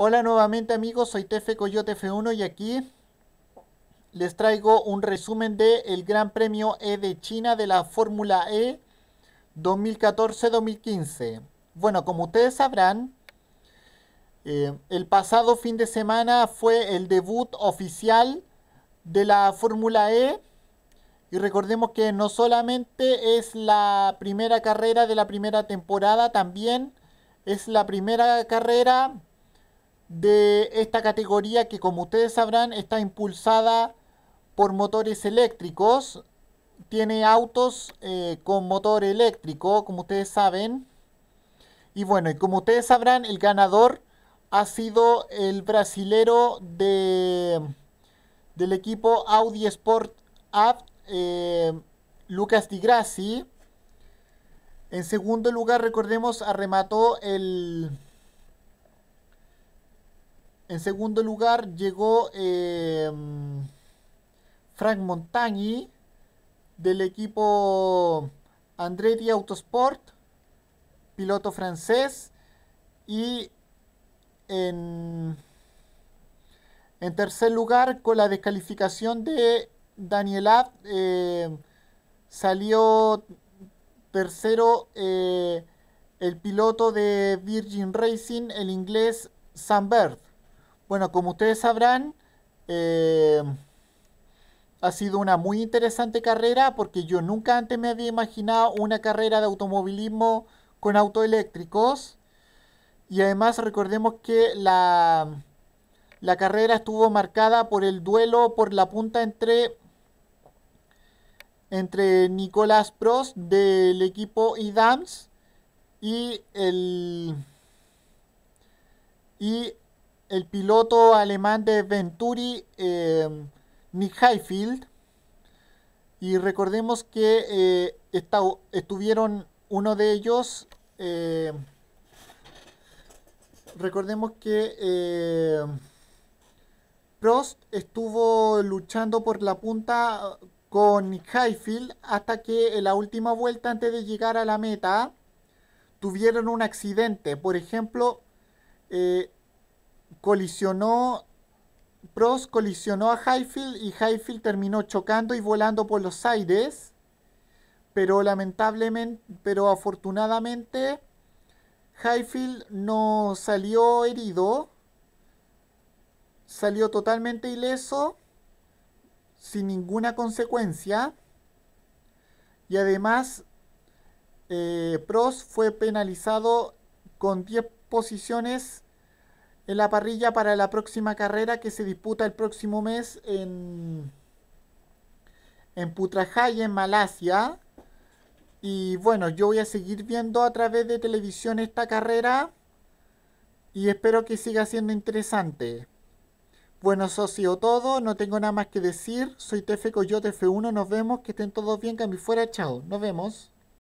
Hola nuevamente amigos, soy Tefe Coyote F1 y aquí les traigo un resumen del el Gran Premio E de China de la Fórmula E 2014-2015. Bueno, como ustedes sabrán, eh, el pasado fin de semana fue el debut oficial de la Fórmula E. Y recordemos que no solamente es la primera carrera de la primera temporada, también es la primera carrera de esta categoría que como ustedes sabrán está impulsada por motores eléctricos. Tiene autos eh, con motor eléctrico, como ustedes saben. Y bueno, y como ustedes sabrán, el ganador ha sido el brasilero de, del equipo Audi Sport App, eh, Lucas Di Grassi. En segundo lugar, recordemos, arremató el en segundo lugar llegó eh, Frank Montagny del equipo Andretti Autosport, piloto francés. Y en, tercer lugar, con la descalificación de Daniel Abt, eh, salió tercero eh, el piloto de Virgin Racing, el inglés Sam Bird. Bueno, como ustedes sabrán, eh, ha sido una muy interesante carrera porque yo nunca antes me había imaginado una carrera de automovilismo con autoeléctricos. Y además recordemos que la, la carrera estuvo marcada por el duelo por la punta entre, entre Nicolás Prost del equipo IDAMS y el y el piloto alemán de Venturi, em, Nick Highfield. Y recordemos que eh, estuvieron uno de ellos. Em, recordemos que em, Prost estuvo luchando por la punta eh, con Nick Highfield hasta que en la última vuelta antes de llegar a la meta tuvieron un accidente. Por ejemplo, eh, colisionó, Prost colisionó a Highfield y Highfield terminó chocando y volando por los aires, pero lamentablemente, pero afortunadamente Highfield no salió herido, salió totalmente ileso, sin ninguna consecuencia, y además eh, Prost fue penalizado con 10 posiciones en la parrilla para la próxima carrera que se disputa el próximo mes en, en Putrajaya, en Malasia. Y bueno, yo voy a seguir viendo a través de televisión esta carrera y espero que siga siendo interesante. Bueno, eso ha sido todo, no tengo nada más que decir. Soy Tefe Coyote F1, nos vemos, que estén todos bien, que fuera, chao, nos vemos.